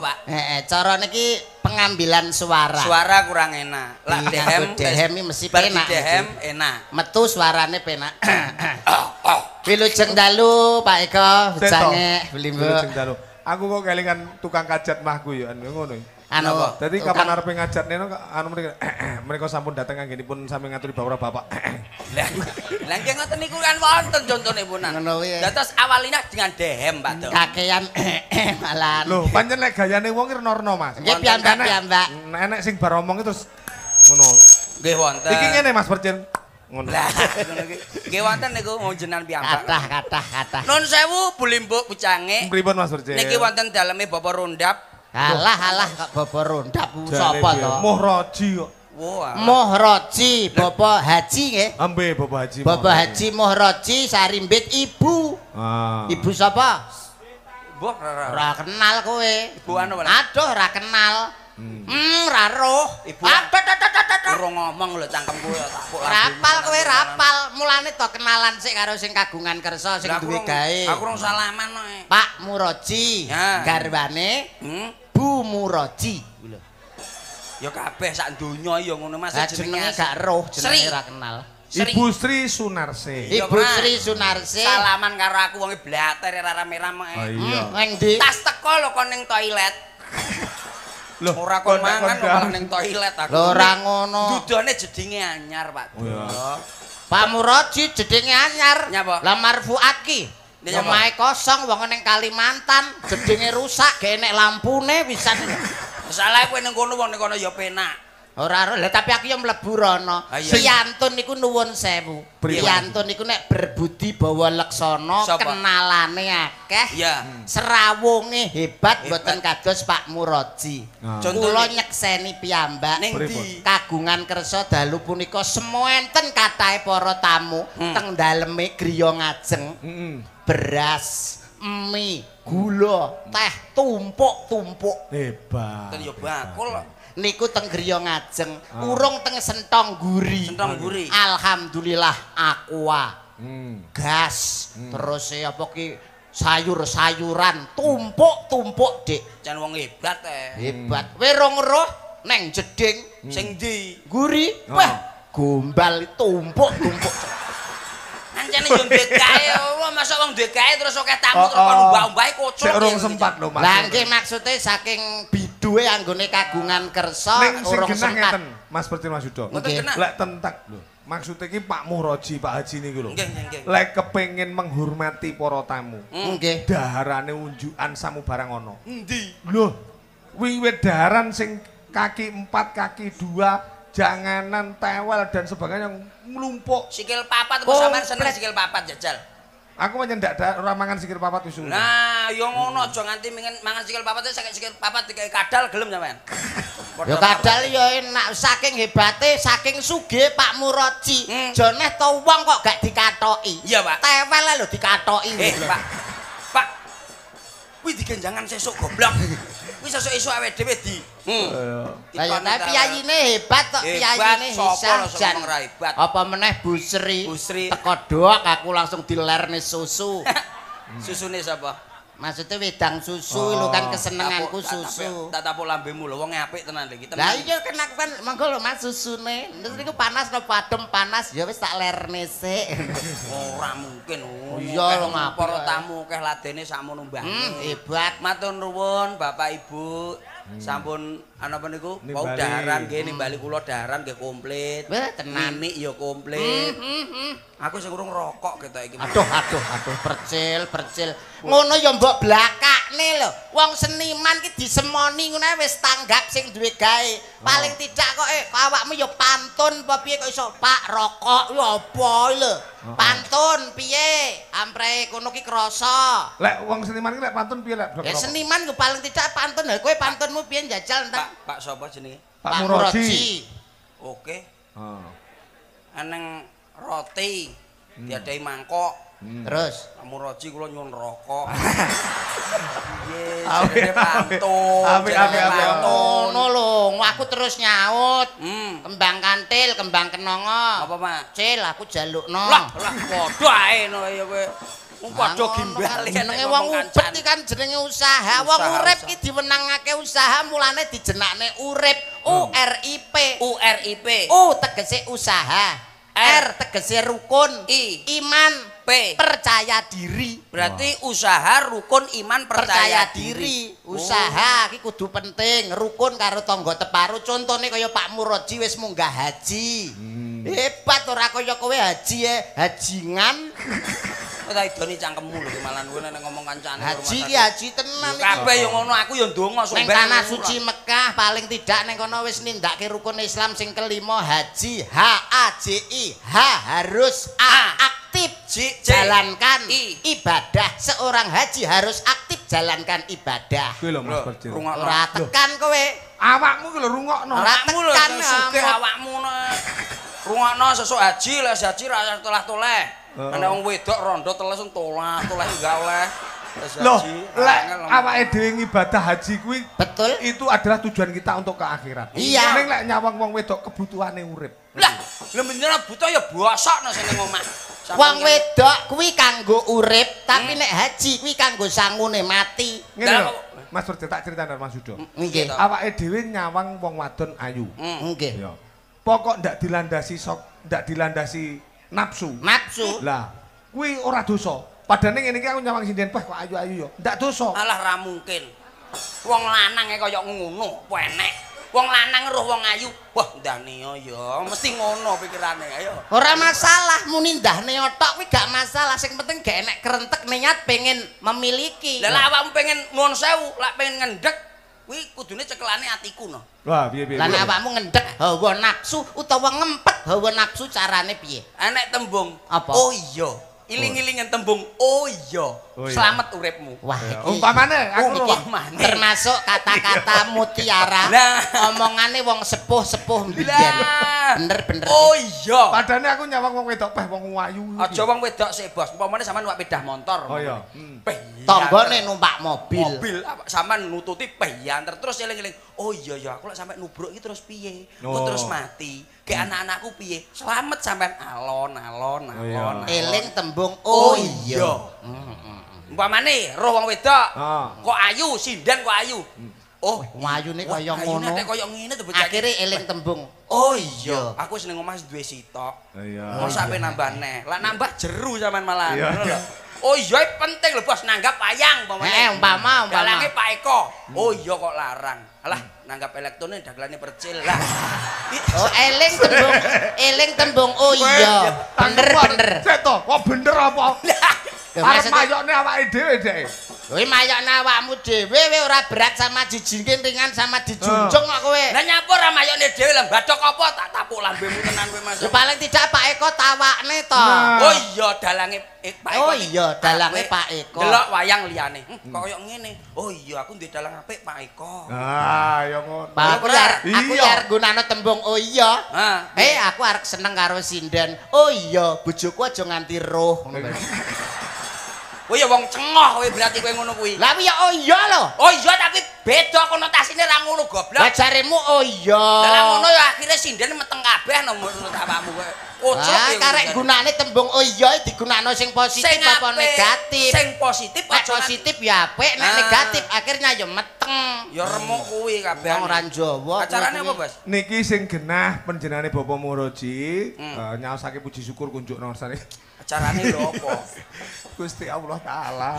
Pak. Heeh, cara niki pengambilan suara. Suara kurang enak. Lah dehem, dehem mesti penak. Dehem enak. Metu suarane penak. Wilujeng oh, oh. dalu Pak Eko, jange Wilujeng dalu. Aku kok kelingan tukang kajat mahku ya ngono. anu Dadi kapan arep ngajak anu mereka mereka sampun datang kan gini pun sambil ngaturi bawa bapak. Lah, lah nggih ngoten niku kan wonten contone punan. Ngono kuwi. Dados awalina dengan dehem Pak Dok. Kakean malan. Lho, pancen lek gayane wong renorno Mas. Nggih piyambak piyambak. Enek sing bar omong terus ngono. Nggih wonten. Iki ngene Mas Percen. Ngono. Lah, nggih wonten niku mau jenan piyambak. Kathah kathah kathah. Nun sewu bulimbuk pucange. Pripun Mas Percen? Niki wonten daleme Bapak Rondap. Alah alah kok bapak Ronda, sapa to? Moh Raji kok. Moh Raji bapak Haji nggih. Ambe bapak Haji. Bapak Haji Moh Raji sarimbit ibu. Ah. Ibu sapa? Mbok ora kenal kowe. Ibu anu. Aduh ora kenal. Hmm, hmm ra roh. Ibu. Ah, ora ngomong lho cangkemku ya tak pok Rapal kowe rapal. Mulane to kenalan sik karo sing kagungan kersa sing duwe gawe. Aku rung salaman kok. Pak Muroji, garwane. Hmm. Bu Muroji. Ya kabeh sak donya ya ngono Mas jenenge gak roh jenenge ora kenal. Ibu Sri Sunarse. Ibu Sri Sunarse. Salaman karo aku wong blater ora rame-rame. Oh iya. Hmm, Tas teko lho kon toilet. Loh, ora kon mangan kok ning toilet aku. Loh, ora ngono. Dudone jedinge anyar, Pak. Oh Pak Muroji jedinge anyar. Lah Marfu Aki. Nek omahe kosong wong ning Kalimantan, gedenge rusak, gak enek lampune pisan. Masalahe kowe ning kono wong ning kono ya penak. Ora ora, lha tapi aku yo mlebu rono. Ah, Siantun niku nuwun sewu. Siantun niku nek berbudi bawa leksana kenalane akeh. Iya. hebat mboten kados Pak Muroji. Ah. Kula nyekseni piyambak ning kagungan kersa dalu punika semuenten katahe para tamu hmm. teng daleme griya ngajeng. Beras, mie, gula, teh tumpuk-tumpuk. Hebat. Ten yo bakul. niku teng griya ngajeng ah. urung teng sentong guri alhamdulillah aqua hmm. gas hmm. terus e apa ki sayur-sayuran tumpuk-tumpuk dik jan wong hebat e eh. hebat hmm. we rong roh neng jeding hmm. sing ndi guri ah. oh. wah oh, gombal tumpuk-tumpuk Jane yo DKI yo masa wong DKI terus akeh tamu oh, terus kono mbah-mbah kocok. Lah iki maksude saking duwe anggone kagungan kersa urung sengkat. Mas Pertin Mas Yudho. Okay. Lek tentek lho. Maksud iki Pak Muroji, Pak Haji niku lho. Nggih, okay, nggih. Okay. Lek kepengin menghormati para tamu. Hmm. Nggih. Daharane unjukan samubarang ana. Endi? Lho. Wiwit daharan sing kaki 4, kaki 2, janganan tewel dan sebagainya yang melumpuk. Sikil papat kok sampean seneng sikil papat jajal. Aku mau nyendak dah, orang mangan sikil papat itu Nah, yang ngono, hmm. nganti mingin mangan sikil papat itu sakit sikil papat di kadal, gelem sampean. ya kadal ya enak, saking hebate, saking suge Pak Muroci. Hmm. Jeneh tau wong kok gak dikatoi. Iya pak. Tewel lah lo dikatoi. Eh pak, pak. Wih digenjangan sesuk, goblok. iso iso iso awet dhewe di. Tapi hmm. Lah ya hebat tok piyayine hebat. Sopo ora hebat. Apa meneh Bu Sri? teko doak aku langsung dilerne susu. Susune sapa? Maksudnya wedang susu oh. lu kan kesenenganku susu. Tak tapuk lambemu lho wong apik tenan iki. Lah iya kena kan monggo lho Mas susune. Terus niku panas lho padem panas ya wis tak lerne sik. Ora mungkin. Oh, iya lho ngapor tamu keh ladene sak menumbah. Hmm, hebat. Matur nuwun Bapak Ibu. Hmm. Sampun ana apa niku mau daharan nggih nimbali hmm. kula daharan nggih komplit tenan iki ya komplit hmm, hmm, aku sing urung rokok ketok iki aduh aduh aduh percil percil ngono ya mbok blakakne lho wong seniman ki disemoni ngono wis tanggap sing duwe gawe paling oh. tidak kok eh, awakmu ya pantun apa piye kok iso pak rokok lho apa oh. lho pantun piye ampre kono ki krasa lek wong seniman ki lek pantun piye lek ya seniman ku paling tidak pantun lho kowe pantunmu piye njajal entar Pak sapa jenenge? Pak Muroji. Oke. Heeh. roti hmm. diadai mangkok. Hmm. Terus Pak Muroji kula nyuwun rokok. Amin amin amin. Ono lho, aku terus nyaut. Hmm. Kembang kantil, kembang kenongo. Apa, Pak? Cil, aku jalukno. Lah, lah padha ae no ya kowe. padha gimbal jenenge wong urip iki kan jenenge usaha wong urip iki diwenangake usaha mulane dijenakne urip hmm. U R I P U R I P U tegese usaha R tegese rukun I iman P percaya diri berarti usaha rukun iman percaya, diri. Oh. usaha oh. iki kudu penting rukun karo tangga teparu contone kaya Pak Muroji wis munggah haji hmm. hebat ora kaya kowe haji e hajingan ora idoni cangkemmu lho malah kowe nek ngomong kancane. Haji ki haji tenan iki. Kabeh yo ngono aku yo ndonga sumber. Ning tanah suci Mekah paling tidak neng kono wis nindakke rukun Islam sing kelima haji H A J I H harus A aktif jalankan ibadah seorang haji harus aktif jalankan ibadah. Kuwi lho Mas Berjir. tekan kowe. Awakmu ki lho rungokno. tekan awakmu. Rungokno sesuk haji lah haji ra toleh-toleh. ana wong wedok rondo teles tolah tolak enggak oleh Loh, lek awake dhewe ngibadah haji kuwi betul. Itu adalah tujuan kita untuk ke akhirat. Iya. Ning lek nyawang wong wedok kebutuhane urip. Lah, lha menira butuh ya bosok nang sene omah. Wong wedok kuwi kanggo urip, tapi hmm. nek haji kuwi kanggo sangune mati. Lah, Mas Surya tak critani Mas Sudo. Mm, mm, nggih. Awake dhewe nyawang wong wadon ayu. Mm, nggih. Pokok ndak dilandasi sok, ndak dilandasi nafsu nafsu lah kuwi ora dosa padane ngene iki aku nyawang sinden wah kok ayu-ayu yo ndak dosa alah ra mungkin wong lanang kaya ngono penek wong lanang roh wong ayu wah ndane yo mesti ngono pikirane ayo ora masalah muni otak kuwi gak masalah sing penting gak enek kerentek niat pengen memiliki lha awakmu pengen mon sewu lak pengen ngendek kuwi kudune cekelane atiku no. Wah, piye piye. Lah nek awakmu ngendhek hawa naksu, utawa ngempet hawa naksu, carane piye? Enek tembung. Apa? Oh iya. Iling-ilingan tembung oh iya. Oh, Selamat uripmu. Wah, iya. Oh. umpamane aku um, iki, termasuk kata-kata mutiara. Nah. Omongane wong sepuh-sepuh mbiyen. Bener-bener. Oh iya. Padane aku nyawang wong wedok peh wong ayu. Aja wong wedok sik bos. Umpamane sampean wak pedah motor. Oh iya. tanggane numpak mobil. Mobil ah, sampean nututi bayanter terus eling-eling. Oh iya ya aku lek sampe nubruk iki terus piye? Oh. Kok terus mati? Ke hmm. anak-anakku piye? Selamat sampean alon alon oh, alon. Oh, eling tembung oh, oh iya. Heeh. Hmm, hmm, Umpamane roh wong wedok. Oh. Kok ayu sindan kok ayu. Hmm. Oh, mayune kaya ngono. Kaya ngene to Akhire eling tembung. Oh iya, aku wis ning omah duwe sitok. Oh, iya. Mosok nambah neh. Lah nambah jeru sampean malah. Iya. Oh iya penting lho bos nanggap wayang umpamane. Heeh, umpama umpama. Pak Eko. Oh iya kok larang. Alah, nanggap elektrone dagelane percil lah. Oh eling tembung eling tembung oh iya. Bener bener. Sik to, kok bener apa? Arep mayone awake dhewe dhek. Kowe mayokno awakmu dhewe we ora berat sama dijingking ringan sama dijunjung oh. kok kowe. Lah nyapa ora mayokne dhewe lah bathok apa tak tapuk lambemu tenan kowe Mas. Paling tidak Pak Eko tawakne to. Oh iya dalange Pak Eko. Oh iya dalange Pak Eko. Delok wayang liyane kok hm, hmm. koyo ngene. Oh iya aku ndek dalang apik Pak Eko. Ah ya ngono. Aku aku arek gunane tembung oh iya. Eh aku arek seneng karo sinden. Oh iya bojoku aja nganti roh. Oh wong cengoh kowe berarti kowe ngono kuwi. Lha iya oh iya lho. Oh iya tapi beda konotasine ra ngono goblok. Lah jaremu oh iya. Lah ngono ya akhire sinden meteng kabeh nomor urut awakmu kowe. Ojo karek gunane tembung oh iya digunakno sing positif apa negatif. Sing positif apa positif ya apik nek ah. negatif akhirnya ya meteng. Ya remuk kuwi kabeh. Wong ora Jawa. Acarane apa, Bos? Niki sing genah panjenengane Bapak Muroji hmm. uh, puji syukur kunjuk nang sare. carane lho apa? Gusti Allah taala.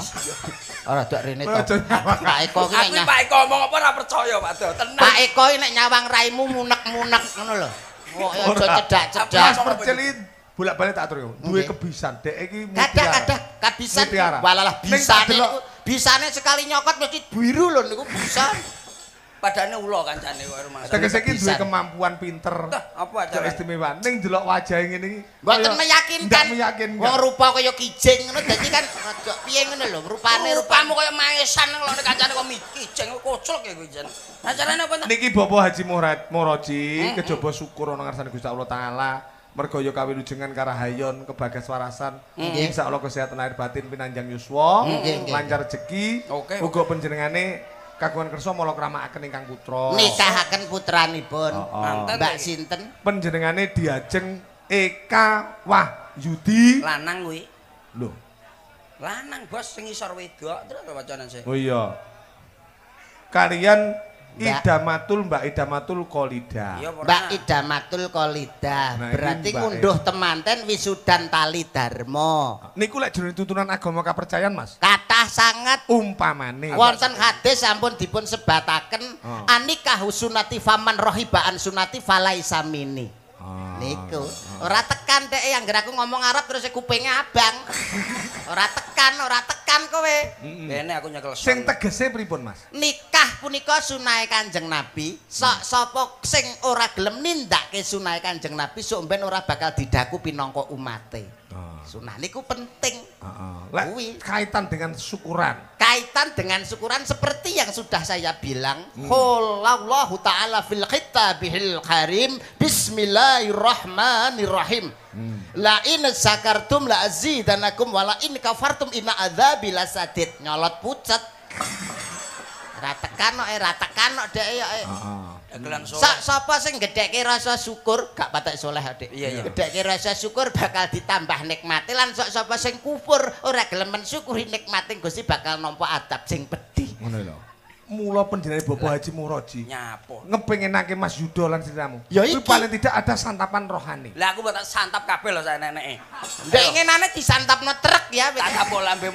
Ora oh, dak rene to. Pak Eko ki nek Pak Eko ngomong ora percaya, Pak Tenang. Pak Eko ki nek nyawang raimu munek-munek ngono lho. Kok aja cedak-cedak. Percelit. Bulak balik tak terus. Duwe kebisan. Dek iki mutiara. Kadah-kadah kebisan. Walalah bisane. Bisane sekali nyokot mesti biru lho niku bisa. padane ula kancane kok rumah iki duwe kemampuan pinter. Apa acara istimewa ning delok wajahe ngene iki. Mboten meyakinkan. meyakinkan. Wong rupa kaya kijing ngono dadi kan rada piye ngono lho rupane oh, rupamu kaya maesan ngono nek kancane kok kijing kocul kaya kuwi jan. Acarane apa? Niki Bapak Haji Murad Moroji kejaba syukur ana ngarsane Gusti Allah taala. Mergo yo kawin ujengan karo Hayon ke Bagas Warasan. Mm. Insyaallah kesehatan lahir batin pinanjang yuswa, lancar rezeki. Okay. Uga panjenengane kagungan kersa mulo kramakaken ingkang putra. Nikahaken putranipun. Oh, oh. Mbak sinten? Panjenengane diajeng Eka Wah Yudi. Lanang kuwi. Lho. Lanang bos sing isor wedok terus wacanan sih. Oh iya. Kalian Idamatul Mbak Idamatul Kolida. Mbak Idamatul Kolida. Berarti ngunduh temanten wisudan tali Dharma. Niku lek jroning tuntunan agama kepercayaan, Mas. sangat umpamane wonten hadis sampun dipun sebataken oh. anikah sunati faman rohibaan sunati falaisa mini oh. niku ora tekan teh yang gerak aku ngomong Arab terus aku pengen abang ora tekan ora tekan kowe mm ini aku nyekel sing tegese pripun mas nikah punika sunai kanjeng nabi sok mm. sopok sing ora gelem nindak ke sunai kanjeng nabi sok ora bakal didaku pinongko umate oh. sunah niku penting Uh, uh. kaitan dengan syukuran. Kaitan dengan syukuran seperti yang sudah saya bilang. hmm. taala fil kitabihil karim bismillahirrahmanirrahim. Hmm. La in syakartum la azidanakum wa la in kafartum inna adzabi lasadid. Nyolot pucet. ratakan kok eh ratekan deh, eh. Uh, uh. Hmm. Sak sapa sing gedheke rasa syukur gak patek saleh adik. Iya rasa syukur bakal ditambah nikmati lan sok sapa sing kufur ora gelem syukuri nikmati Gusti bakal nampa adab sing pedhi. Ngono lho. Mula pendirine Bapak Haji Muroji. Nyapo. Ngepengenake Mas Yudo lan sinamu. Ya paling tidak ada santapan rohani. Lah aku tak santap kabeh lho sak nenek-nenek. Ndek ngenane disantapno trek ya. Tak gak pola